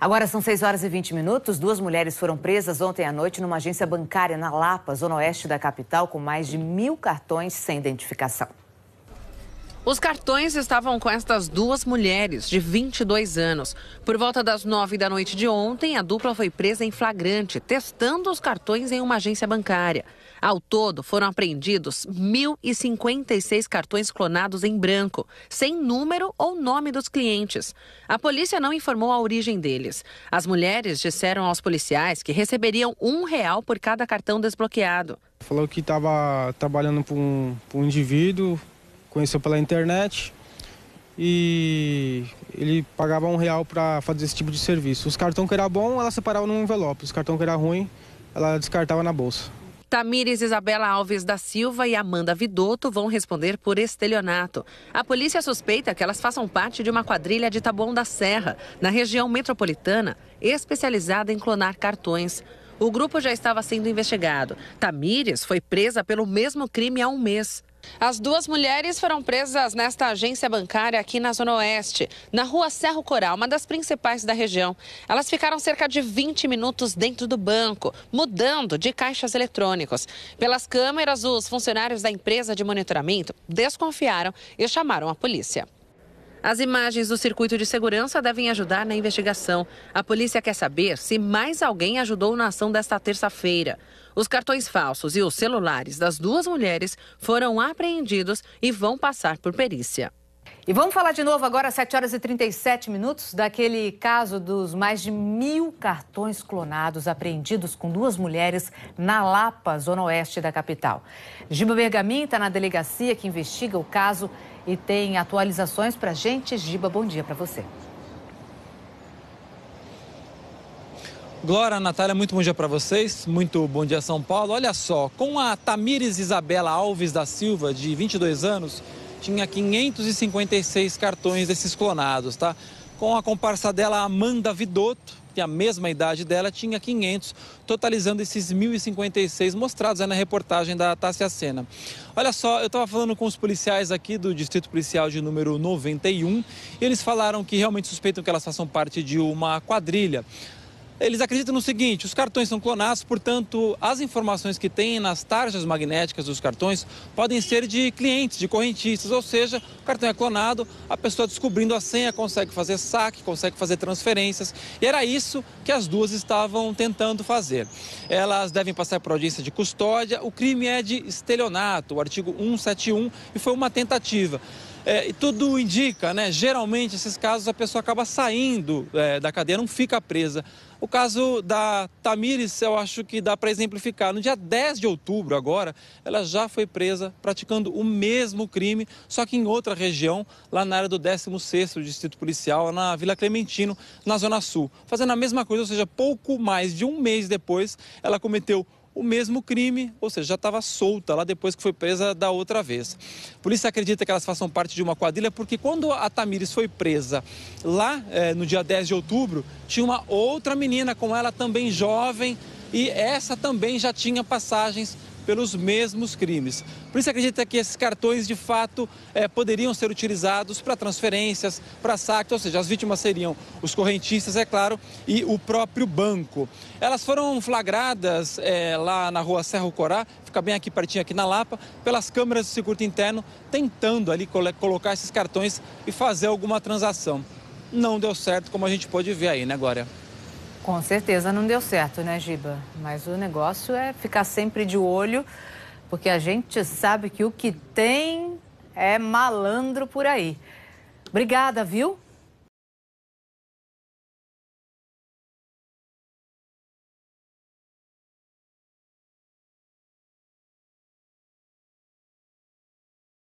Agora são 6 horas e 20 minutos. Duas mulheres foram presas ontem à noite numa agência bancária na Lapa, zona oeste da capital, com mais de mil cartões sem identificação. Os cartões estavam com estas duas mulheres de 22 anos. Por volta das nove da noite de ontem, a dupla foi presa em flagrante, testando os cartões em uma agência bancária. Ao todo, foram apreendidos 1.056 cartões clonados em branco, sem número ou nome dos clientes. A polícia não informou a origem deles. As mulheres disseram aos policiais que receberiam um real por cada cartão desbloqueado. Falou que estava trabalhando para um, um, indivíduo, conheceu pela internet e ele pagava um real para fazer esse tipo de serviço. Os cartões que era bom, ela separava num envelope. Os cartões que era ruim, ela descartava na bolsa. Tamires Isabela Alves da Silva e Amanda Vidotto vão responder por estelionato. A polícia suspeita que elas façam parte de uma quadrilha de Taboão da Serra, na região metropolitana, especializada em clonar cartões. O grupo já estava sendo investigado. Tamires foi presa pelo mesmo crime há um mês. As duas mulheres foram presas nesta agência bancária aqui na Zona Oeste, na rua Serro Coral, uma das principais da região. Elas ficaram cerca de 20 minutos dentro do banco, mudando de caixas eletrônicos. Pelas câmeras, os funcionários da empresa de monitoramento desconfiaram e chamaram a polícia. As imagens do circuito de segurança devem ajudar na investigação. A polícia quer saber se mais alguém ajudou na ação desta terça-feira. Os cartões falsos e os celulares das duas mulheres foram apreendidos e vão passar por perícia. E vamos falar de novo agora, às 7 horas e 37 minutos, daquele caso dos mais de mil cartões clonados apreendidos com duas mulheres na Lapa, zona oeste da capital. Giba Bergamin está na delegacia que investiga o caso e tem atualizações para gente. Giba, bom dia para você. Glória, Natália, muito bom dia para vocês. Muito bom dia, São Paulo. Olha só, com a Tamires Isabela Alves da Silva, de 22 anos, tinha 556 cartões desses clonados, tá? Com a comparsa dela, Amanda Vidotto, tem a mesma idade dela, tinha 500, totalizando esses 1.056 mostrados né, na reportagem da Tássia Sena. Olha só, eu estava falando com os policiais aqui do Distrito Policial de número 91 e eles falaram que realmente suspeitam que elas façam parte de uma quadrilha. Eles acreditam no seguinte: os cartões são clonados, portanto, as informações que têm nas tarjas magnéticas dos cartões podem ser de clientes, de correntistas, ou seja, o cartão é clonado, a pessoa descobrindo a senha consegue fazer saque, consegue fazer transferências, e era isso que as duas estavam tentando fazer. Elas devem passar por audiência de custódia, o crime é de estelionato, o artigo 171, e foi uma tentativa. É, e tudo indica, né? Geralmente, esses casos, a pessoa acaba saindo é, da cadeia, não fica presa. O caso da Tamires, eu acho que dá para exemplificar. No dia 10 de outubro, agora, ela já foi presa praticando o mesmo crime, só que em outra região, lá na área do 16º Distrito Policial, na Vila Clementino, na Zona Sul. Fazendo a mesma coisa, ou seja, pouco mais de um mês depois, ela cometeu o mesmo crime, ou seja, já estava solta lá depois que foi presa da outra vez. A polícia acredita que elas façam parte de uma quadrilha porque quando a Tamires foi presa lá eh, no dia 10 de outubro, tinha uma outra menina com ela também jovem e essa também já tinha passagens pelos mesmos crimes. Por isso acredita que esses cartões de fato eh, poderiam ser utilizados para transferências, para saques, ou seja, as vítimas seriam os correntistas, é claro, e o próprio banco. Elas foram flagradas eh, lá na rua Serra Corá, fica bem aqui pertinho aqui na Lapa, pelas câmeras do circuito interno, tentando ali col colocar esses cartões e fazer alguma transação. Não deu certo, como a gente pode ver aí, né, Glória? Com certeza não deu certo, né, Giba? Mas o negócio é ficar sempre de olho, porque a gente sabe que o que tem é malandro por aí. Obrigada, viu?